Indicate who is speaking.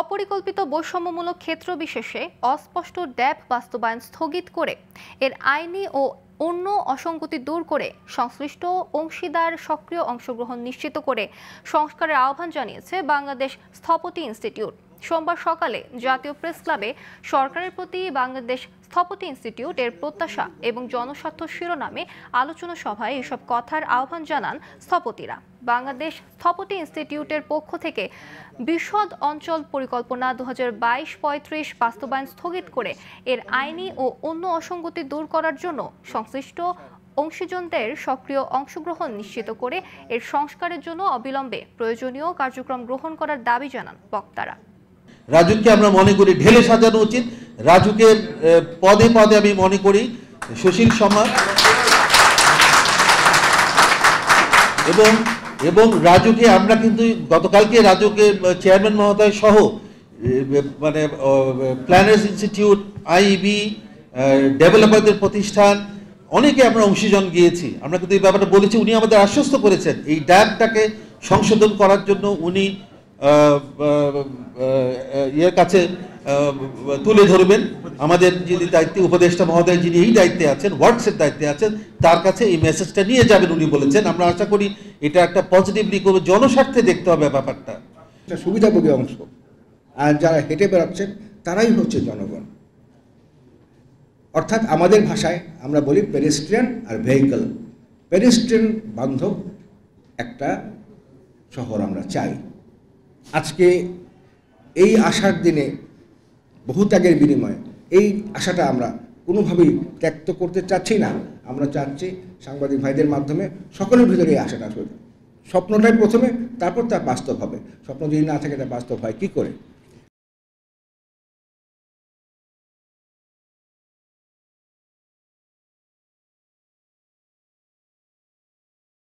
Speaker 1: অপরিকল্পিত বৈষম্যমূলক ক্ষেত্র বিশেষে অস্পষ্ট ড্যাব বাস্তবায়ন স্থগিত করে এর আইনি ও অন্য অসঙ্গতি দূর করে সংশ্লিষ্ট অংশীদার সক্রিয় অংশগ্রহণ নিশ্চিত করে সংস্কারের আহ্বান জানিয়েছে বাংলাদেশ স্থপতি ইনস্টিটিউট সোমবার সকালে জাতীয় প্রেস ক্লাবে সরকারের প্রতি বাংলাদেশ স্থপতি ইনস্টিটিউট এর প্রত্যাশা এবং জনস্বার্থ শিরোনামে আলোচনা সভায় এসব কথার আহ্বান জানান স্থপতিরা বাংলাদেশ স্থপতি ইনস্টিটিউটের পক্ষ থেকে বিশদ অঞ্চল পরিকল্পনা দু হাজার বাস্তবায়ন স্থগিত করে এর আইনি ও অন্য অসঙ্গতি দূর করার জন্য সংশ্লিষ্ট অংশীজনদের সক্রিয় অংশগ্রহণ নিশ্চিত করে এর সংস্কারের জন্য অবিলম্বে প্রয়োজনীয় কার্যক্রম গ্রহণ করার দাবি জানান বক্তারা
Speaker 2: রাজুকে আমরা মনে করি ঢেলে সাজানো উচিত রাজুকের পদে পদে আমি মনে করি সুশীল সমাজ এবং এবং রাজুকে আমরা কিন্তু গতকালকে রাজুকে চেয়ারম্যান মহোদয় সহ মানে প্ল্যানার্স ইনস্টিটিউট আইবি ডেভেলপারদের প্রতিষ্ঠান অনেকে আমরা অংশীজন গিয়েছি আমরা কিন্তু এই ব্যাপারটা বলেছি উনি আমাদের আশ্বস্ত করেছেন এই ড্যাবটাকে সংশোধন করার জন্য উনি ইয়ের কাছে তুলে ধরবেন আমাদের যিনি দায়িত্বে উপদেষ্টা মহোদয় যিনি এই দায়িত্বে আছেন হোয়াটসঅ্যাপ দায়িত্বে আছেন তার কাছে এই মেসেজটা নিয়ে যাবেন উনি বলেছেন আমরা আশা করি এটা একটা পজিটিভলি করবে জনস্বার্থে দেখতে হবে ব্যাপারটা সুবিধাভোগী অংশ
Speaker 3: আর যারা হেঁটে বেড়াচ্ছেন তারাই হচ্ছে জনগণ অর্থাৎ আমাদের ভাষায় আমরা বলি পেডিস্ট্রিয়ান আর ভেহিকল পেডিস্ট্রিয়ান বান্ধব একটা শহর আমরা চাই আজকে এই আশার দিনে বহু ত্যাগের বিনিময়ে এই আশাটা আমরা কোনোভাবেই ত্যাক্ত করতে চাচ্ছি না আমরা চাচ্ছি সাংবাদিক ভাইদের মাধ্যমে সকলের ভিতরে এই আশাটা আসবে
Speaker 1: স্বপ্নটাই প্রথমে তারপর তা বাস্তব হবে স্বপ্ন যদি না থাকে তা বাস্তব হয় কী করে